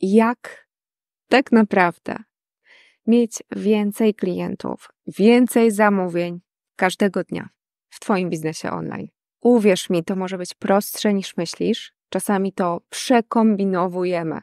jak tak naprawdę mieć więcej klientów, więcej zamówień każdego dnia w Twoim biznesie online. Uwierz mi, to może być prostsze niż myślisz. Czasami to przekombinowujemy.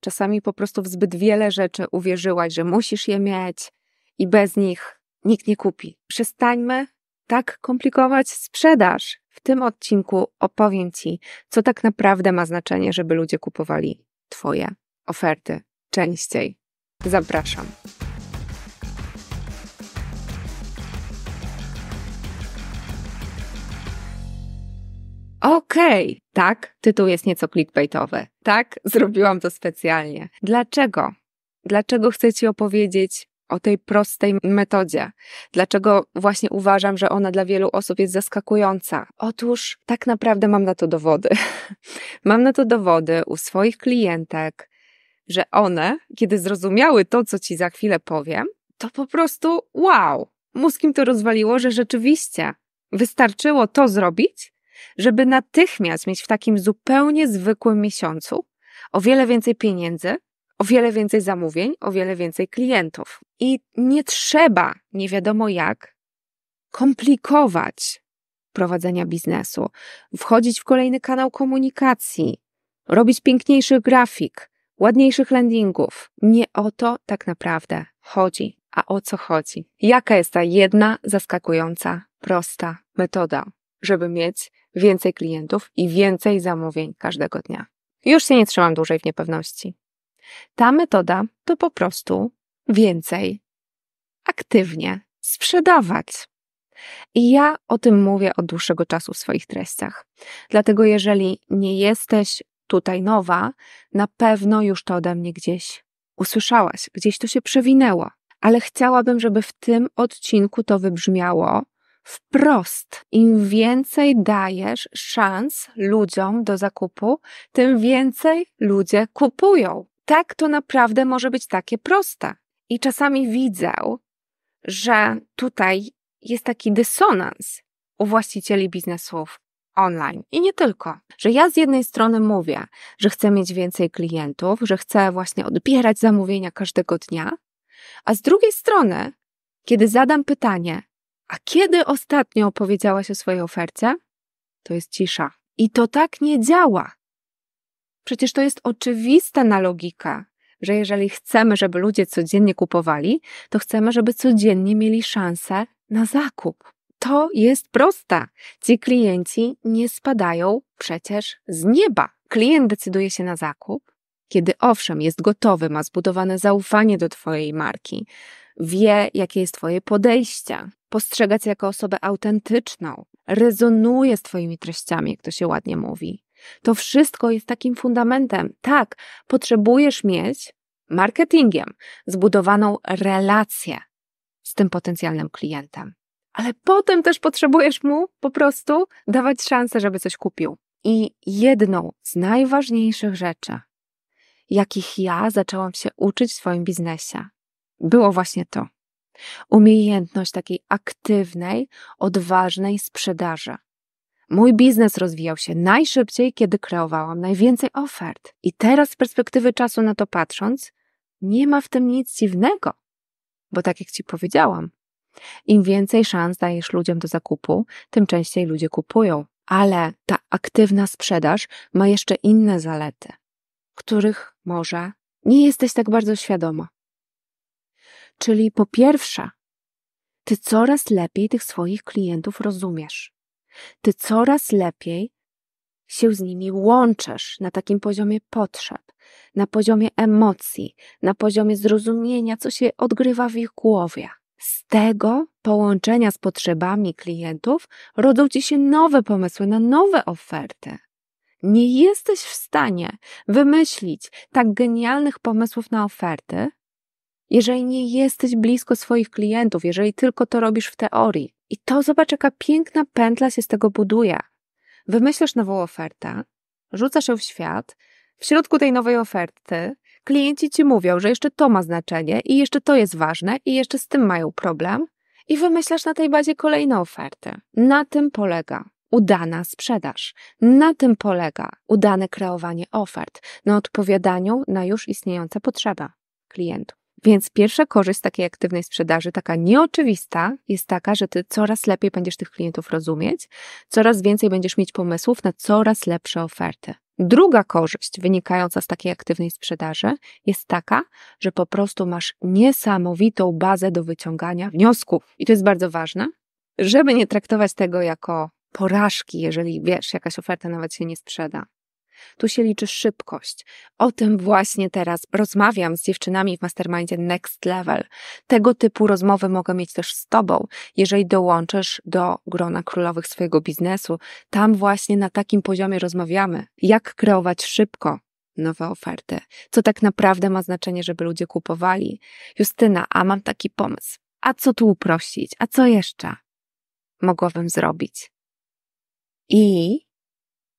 Czasami po prostu w zbyt wiele rzeczy uwierzyłaś, że musisz je mieć i bez nich nikt nie kupi. Przestańmy tak komplikować sprzedaż. W tym odcinku opowiem Ci, co tak naprawdę ma znaczenie, żeby ludzie kupowali Twoje oferty częściej. Zapraszam. Okej, okay. tak, tytuł jest nieco clickbaitowy. Tak, zrobiłam to specjalnie. Dlaczego? Dlaczego chcę Ci opowiedzieć o tej prostej metodzie? Dlaczego właśnie uważam, że ona dla wielu osób jest zaskakująca? Otóż tak naprawdę mam na to dowody. mam na to dowody u swoich klientek, że one, kiedy zrozumiały to, co ci za chwilę powiem, to po prostu wow! Mózg im to rozwaliło, że rzeczywiście wystarczyło to zrobić, żeby natychmiast mieć w takim zupełnie zwykłym miesiącu o wiele więcej pieniędzy, o wiele więcej zamówień, o wiele więcej klientów. I nie trzeba, nie wiadomo jak, komplikować prowadzenia biznesu, wchodzić w kolejny kanał komunikacji, robić piękniejszy grafik, ładniejszych landingów. Nie o to tak naprawdę chodzi. A o co chodzi? Jaka jest ta jedna zaskakująca, prosta metoda, żeby mieć więcej klientów i więcej zamówień każdego dnia? Już się nie trzymam dłużej w niepewności. Ta metoda to po prostu więcej aktywnie sprzedawać. I ja o tym mówię od dłuższego czasu w swoich treściach. Dlatego, jeżeli nie jesteś tutaj nowa, na pewno już to ode mnie gdzieś usłyszałaś, gdzieś to się przewinęło, ale chciałabym, żeby w tym odcinku to wybrzmiało wprost. Im więcej dajesz szans ludziom do zakupu, tym więcej ludzie kupują. Tak to naprawdę może być takie proste. I czasami widzę, że tutaj jest taki dysonans u właścicieli biznesów, online i nie tylko. Że ja z jednej strony mówię, że chcę mieć więcej klientów, że chcę właśnie odbierać zamówienia każdego dnia, a z drugiej strony, kiedy zadam pytanie, a kiedy ostatnio opowiedziałaś o swojej ofercie? To jest cisza. I to tak nie działa. Przecież to jest oczywista na logikę, że jeżeli chcemy, żeby ludzie codziennie kupowali, to chcemy, żeby codziennie mieli szansę na zakup to jest prosta. Ci klienci nie spadają przecież z nieba. Klient decyduje się na zakup, kiedy owszem jest gotowy, ma zbudowane zaufanie do Twojej marki, wie, jakie jest Twoje podejście, postrzega Cię jako osobę autentyczną, rezonuje z Twoimi treściami, jak to się ładnie mówi. To wszystko jest takim fundamentem. Tak, potrzebujesz mieć marketingiem zbudowaną relację z tym potencjalnym klientem ale potem też potrzebujesz mu po prostu dawać szansę, żeby coś kupił. I jedną z najważniejszych rzeczy, jakich ja zaczęłam się uczyć w swoim biznesie, było właśnie to. Umiejętność takiej aktywnej, odważnej sprzedaży. Mój biznes rozwijał się najszybciej, kiedy kreowałam najwięcej ofert. I teraz z perspektywy czasu na to patrząc, nie ma w tym nic dziwnego, bo tak jak ci powiedziałam, im więcej szans dajesz ludziom do zakupu, tym częściej ludzie kupują. Ale ta aktywna sprzedaż ma jeszcze inne zalety, których może nie jesteś tak bardzo świadoma. Czyli po pierwsze, ty coraz lepiej tych swoich klientów rozumiesz. Ty coraz lepiej się z nimi łączysz na takim poziomie potrzeb, na poziomie emocji, na poziomie zrozumienia, co się odgrywa w ich głowie. Z tego połączenia z potrzebami klientów rodzą ci się nowe pomysły na nowe oferty. Nie jesteś w stanie wymyślić tak genialnych pomysłów na oferty, jeżeli nie jesteś blisko swoich klientów, jeżeli tylko to robisz w teorii. I to zobacz, jaka piękna pętla się z tego buduje. Wymyślasz nową ofertę, rzucasz ją w świat, w środku tej nowej oferty Klienci ci mówią, że jeszcze to ma znaczenie i jeszcze to jest ważne i jeszcze z tym mają problem i wymyślasz na tej bazie kolejne oferty. Na tym polega udana sprzedaż. Na tym polega udane kreowanie ofert, na odpowiadaniu na już istniejące potrzeby klientów. Więc pierwsza korzyść takiej aktywnej sprzedaży, taka nieoczywista, jest taka, że ty coraz lepiej będziesz tych klientów rozumieć, coraz więcej będziesz mieć pomysłów na coraz lepsze oferty. Druga korzyść wynikająca z takiej aktywnej sprzedaży jest taka, że po prostu masz niesamowitą bazę do wyciągania wniosków. I to jest bardzo ważne, żeby nie traktować tego jako porażki, jeżeli wiesz, jakaś oferta nawet się nie sprzeda. Tu się liczy szybkość. O tym właśnie teraz rozmawiam z dziewczynami w mastermindzie Next Level. Tego typu rozmowy mogę mieć też z Tobą, jeżeli dołączysz do grona królowych swojego biznesu. Tam właśnie na takim poziomie rozmawiamy. Jak kreować szybko, nowe oferty. Co tak naprawdę ma znaczenie, żeby ludzie kupowali? Justyna, a mam taki pomysł. A co tu uprościć? A co jeszcze mogłabym zrobić? I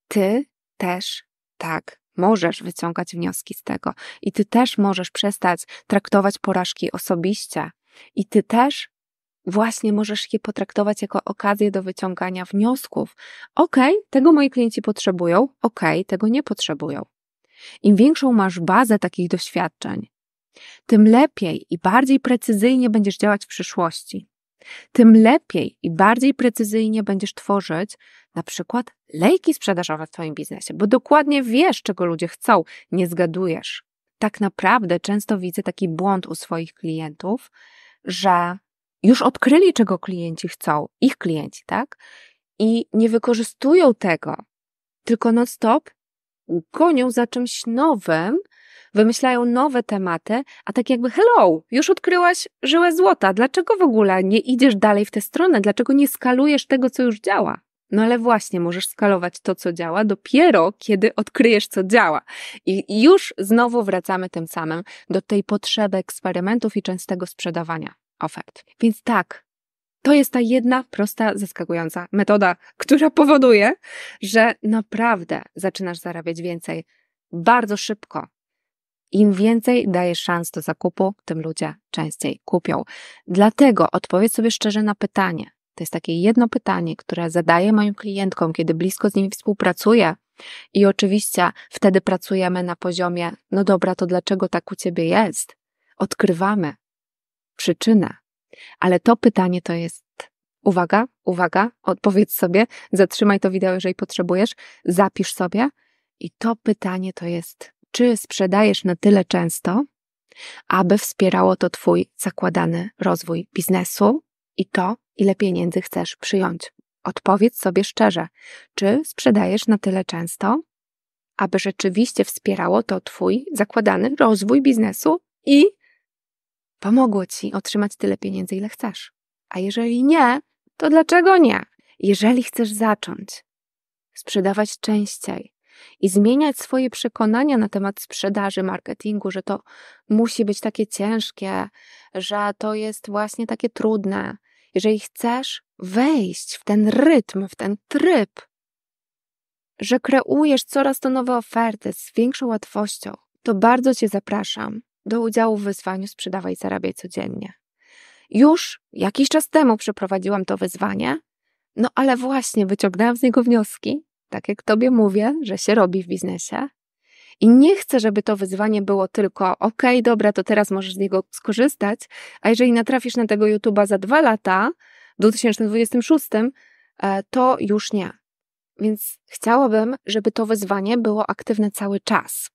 ty też tak, możesz wyciągać wnioski z tego i ty też możesz przestać traktować porażki osobiście i ty też właśnie możesz je potraktować jako okazję do wyciągania wniosków. Okej, okay, tego moi klienci potrzebują, okej, okay, tego nie potrzebują. Im większą masz bazę takich doświadczeń, tym lepiej i bardziej precyzyjnie będziesz działać w przyszłości. Tym lepiej i bardziej precyzyjnie będziesz tworzyć na przykład lejki sprzedażowe w Twoim biznesie, bo dokładnie wiesz, czego ludzie chcą, nie zgadujesz. Tak naprawdę często widzę taki błąd u swoich klientów, że już odkryli, czego klienci chcą, ich klienci, tak? I nie wykorzystują tego, tylko non-stop gonią za czymś nowym, wymyślają nowe tematy, a tak jakby hello, już odkryłaś żyłę złota, dlaczego w ogóle nie idziesz dalej w tę stronę, dlaczego nie skalujesz tego, co już działa? No ale właśnie, możesz skalować to, co działa, dopiero kiedy odkryjesz, co działa. I już znowu wracamy tym samym do tej potrzeby eksperymentów i częstego sprzedawania ofert. Więc tak, to jest ta jedna prosta, zaskakująca metoda, która powoduje, że naprawdę zaczynasz zarabiać więcej bardzo szybko. Im więcej dajesz szans do zakupu, tym ludzie częściej kupią. Dlatego odpowiedz sobie szczerze na pytanie, to jest takie jedno pytanie, które zadaję moim klientkom, kiedy blisko z nimi współpracuję. I oczywiście wtedy pracujemy na poziomie, no dobra, to dlaczego tak u ciebie jest? Odkrywamy przyczynę. Ale to pytanie to jest, uwaga, uwaga, odpowiedz sobie, zatrzymaj to wideo, jeżeli potrzebujesz, zapisz sobie. I to pytanie to jest, czy sprzedajesz na tyle często, aby wspierało to Twój zakładany rozwój biznesu i to, ile pieniędzy chcesz przyjąć. Odpowiedz sobie szczerze, czy sprzedajesz na tyle często, aby rzeczywiście wspierało to Twój zakładany rozwój biznesu i pomogło Ci otrzymać tyle pieniędzy, ile chcesz. A jeżeli nie, to dlaczego nie? Jeżeli chcesz zacząć sprzedawać częściej i zmieniać swoje przekonania na temat sprzedaży, marketingu, że to musi być takie ciężkie, że to jest właśnie takie trudne, jeżeli chcesz wejść w ten rytm, w ten tryb, że kreujesz coraz to nowe oferty z większą łatwością, to bardzo Cię zapraszam do udziału w wyzwaniu Sprzedawaj i zarabiaj codziennie. Już jakiś czas temu przeprowadziłam to wyzwanie, no ale właśnie wyciągnęłam z niego wnioski, tak jak Tobie mówię, że się robi w biznesie, i nie chcę, żeby to wyzwanie było tylko ok, dobra, to teraz możesz z niego skorzystać, a jeżeli natrafisz na tego YouTuba za dwa lata, w 2026, e, to już nie. Więc chciałabym, żeby to wyzwanie było aktywne cały czas.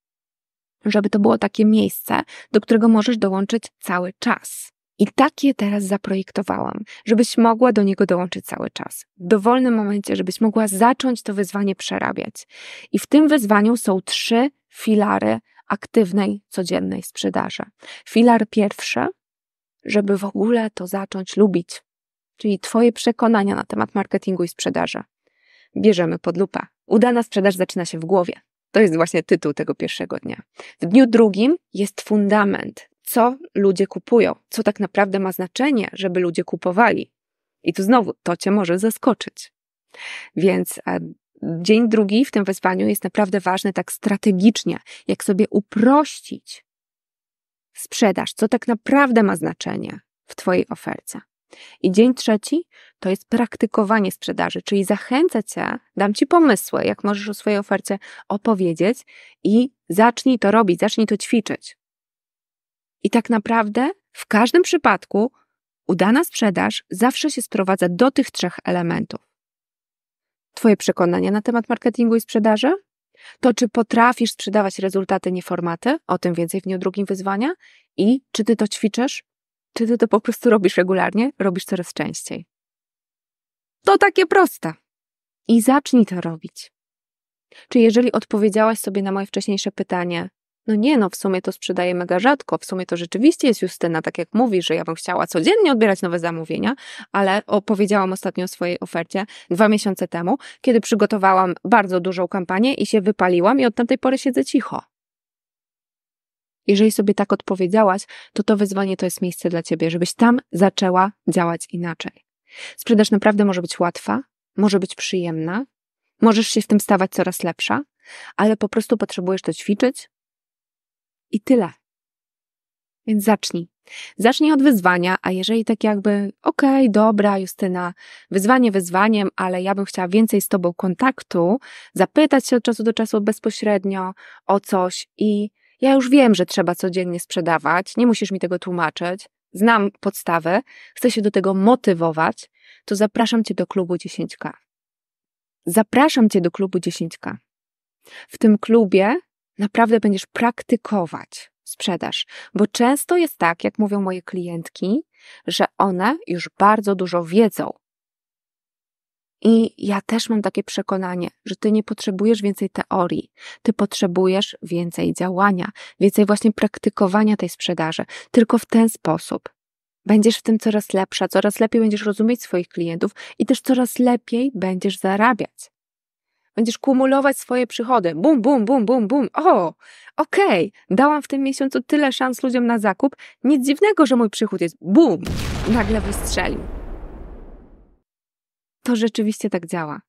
Żeby to było takie miejsce, do którego możesz dołączyć cały czas. I takie teraz zaprojektowałam, żebyś mogła do niego dołączyć cały czas. W dowolnym momencie, żebyś mogła zacząć to wyzwanie przerabiać. I w tym wyzwaniu są trzy filary aktywnej, codziennej sprzedaży. Filar pierwszy, żeby w ogóle to zacząć lubić, czyli Twoje przekonania na temat marketingu i sprzedaży. Bierzemy pod lupę. Udana sprzedaż zaczyna się w głowie. To jest właśnie tytuł tego pierwszego dnia. W dniu drugim jest fundament, co ludzie kupują, co tak naprawdę ma znaczenie, żeby ludzie kupowali. I tu znowu to cię może zaskoczyć. Więc e, dzień drugi w tym wezwaniu jest naprawdę ważny tak strategicznie, jak sobie uprościć sprzedaż, co tak naprawdę ma znaczenie w Twojej ofercie. I dzień trzeci to jest praktykowanie sprzedaży, czyli zachęcę Cię, dam Ci pomysły, jak możesz o swojej ofercie opowiedzieć i zacznij to robić, zacznij to ćwiczyć. I tak naprawdę w każdym przypadku udana sprzedaż zawsze się sprowadza do tych trzech elementów. Twoje przekonania na temat marketingu i sprzedaży? To, czy potrafisz sprzedawać rezultaty, nie formaty? O tym więcej w dniu drugim wyzwania. I czy ty to ćwiczysz? Czy ty to po prostu robisz regularnie? Robisz coraz częściej. To takie proste. I zacznij to robić. Czy jeżeli odpowiedziałaś sobie na moje wcześniejsze pytanie, no nie, no w sumie to sprzedaję mega rzadko, w sumie to rzeczywiście jest Justyna, tak jak mówi, że ja bym chciała codziennie odbierać nowe zamówienia, ale opowiedziałam ostatnio o swojej ofercie dwa miesiące temu, kiedy przygotowałam bardzo dużą kampanię i się wypaliłam i od tamtej pory siedzę cicho. Jeżeli sobie tak odpowiedziałaś, to to wyzwanie to jest miejsce dla ciebie, żebyś tam zaczęła działać inaczej. Sprzedaż naprawdę może być łatwa, może być przyjemna, możesz się w tym stawać coraz lepsza, ale po prostu potrzebujesz to ćwiczyć, i tyle. Więc zacznij. Zacznij od wyzwania, a jeżeli tak jakby, okej, okay, dobra, Justyna, wyzwanie wyzwaniem, ale ja bym chciała więcej z Tobą kontaktu, zapytać się od czasu do czasu bezpośrednio o coś i ja już wiem, że trzeba codziennie sprzedawać, nie musisz mi tego tłumaczyć, znam podstawę, chcę się do tego motywować, to zapraszam Cię do klubu 10K. Zapraszam Cię do klubu 10K. W tym klubie naprawdę będziesz praktykować sprzedaż, bo często jest tak, jak mówią moje klientki, że one już bardzo dużo wiedzą. I ja też mam takie przekonanie, że ty nie potrzebujesz więcej teorii, ty potrzebujesz więcej działania, więcej właśnie praktykowania tej sprzedaży. Tylko w ten sposób będziesz w tym coraz lepsza, coraz lepiej będziesz rozumieć swoich klientów i też coraz lepiej będziesz zarabiać. Będziesz kumulować swoje przychody. Bum, bum, bum, bum, bum. O, okej, okay. dałam w tym miesiącu tyle szans ludziom na zakup. Nic dziwnego, że mój przychód jest bum. Nagle wystrzelił. To rzeczywiście tak działa.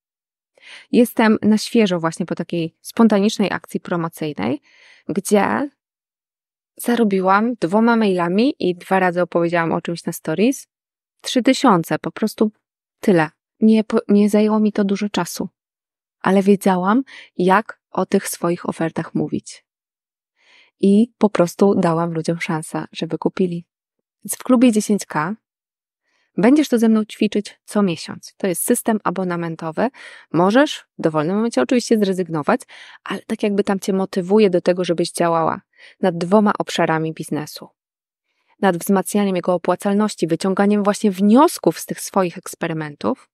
Jestem na świeżo właśnie po takiej spontanicznej akcji promocyjnej, gdzie zarobiłam dwoma mailami i dwa razy opowiedziałam o czymś na stories. Trzy tysiące, po prostu tyle. Nie, nie zajęło mi to dużo czasu ale wiedziałam, jak o tych swoich ofertach mówić. I po prostu dałam ludziom szansę, żeby kupili. Więc w klubie 10K będziesz to ze mną ćwiczyć co miesiąc. To jest system abonamentowy. Możesz w dowolnym momencie oczywiście zrezygnować, ale tak jakby tam cię motywuje do tego, żebyś działała nad dwoma obszarami biznesu nad wzmacnianiem jego opłacalności, wyciąganiem właśnie wniosków z tych swoich eksperymentów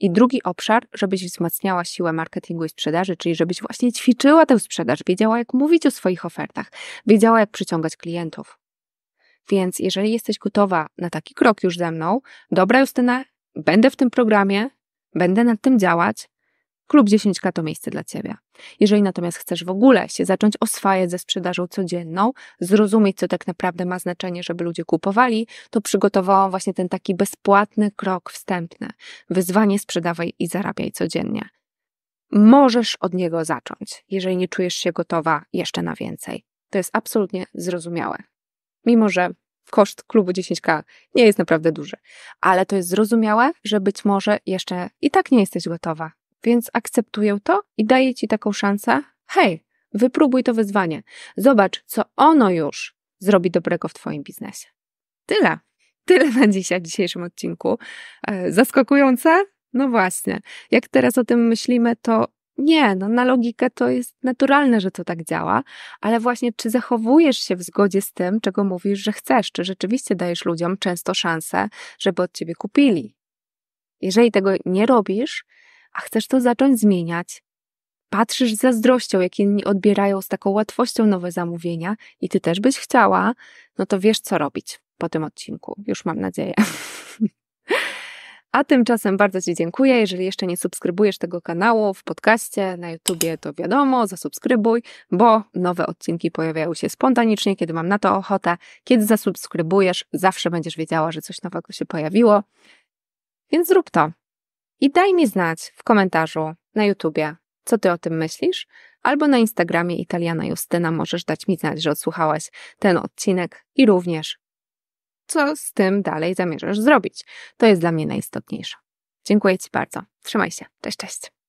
i drugi obszar, żebyś wzmacniała siłę marketingu i sprzedaży, czyli żebyś właśnie ćwiczyła tę sprzedaż, wiedziała jak mówić o swoich ofertach, wiedziała jak przyciągać klientów. Więc jeżeli jesteś gotowa na taki krok już ze mną, dobra Justyna, będę w tym programie, będę nad tym działać, Klub 10K to miejsce dla Ciebie. Jeżeli natomiast chcesz w ogóle się zacząć oswajać ze sprzedażą codzienną, zrozumieć, co tak naprawdę ma znaczenie, żeby ludzie kupowali, to przygotowałam właśnie ten taki bezpłatny krok wstępny. Wyzwanie sprzedawaj i zarabiaj codziennie. Możesz od niego zacząć, jeżeli nie czujesz się gotowa jeszcze na więcej. To jest absolutnie zrozumiałe. Mimo, że koszt klubu 10K nie jest naprawdę duży, ale to jest zrozumiałe, że być może jeszcze i tak nie jesteś gotowa więc akceptuję to i daję ci taką szansę. Hej, wypróbuj to wyzwanie. Zobacz, co ono już zrobi dobrego w Twoim biznesie. Tyle. Tyle na dzisiaj w dzisiejszym odcinku. E, zaskakujące? No właśnie. Jak teraz o tym myślimy, to nie, no na logikę to jest naturalne, że to tak działa, ale właśnie czy zachowujesz się w zgodzie z tym, czego mówisz, że chcesz, czy rzeczywiście dajesz ludziom często szansę, żeby od ciebie kupili. Jeżeli tego nie robisz, a chcesz to zacząć zmieniać. Patrzysz z zazdrością, jak inni odbierają z taką łatwością nowe zamówienia i ty też byś chciała, no to wiesz, co robić po tym odcinku. Już mam nadzieję. A tymczasem bardzo Ci dziękuję. Jeżeli jeszcze nie subskrybujesz tego kanału w podcaście, na YouTubie, to wiadomo, zasubskrybuj, bo nowe odcinki pojawiają się spontanicznie, kiedy mam na to ochotę. Kiedy zasubskrybujesz, zawsze będziesz wiedziała, że coś nowego się pojawiło. Więc zrób to. I daj mi znać w komentarzu na YouTubie, co ty o tym myślisz, albo na Instagramie Italiana Justyna możesz dać mi znać, że odsłuchałaś ten odcinek i również co z tym dalej zamierzasz zrobić. To jest dla mnie najistotniejsze. Dziękuję Ci bardzo. Trzymaj się. Cześć, cześć.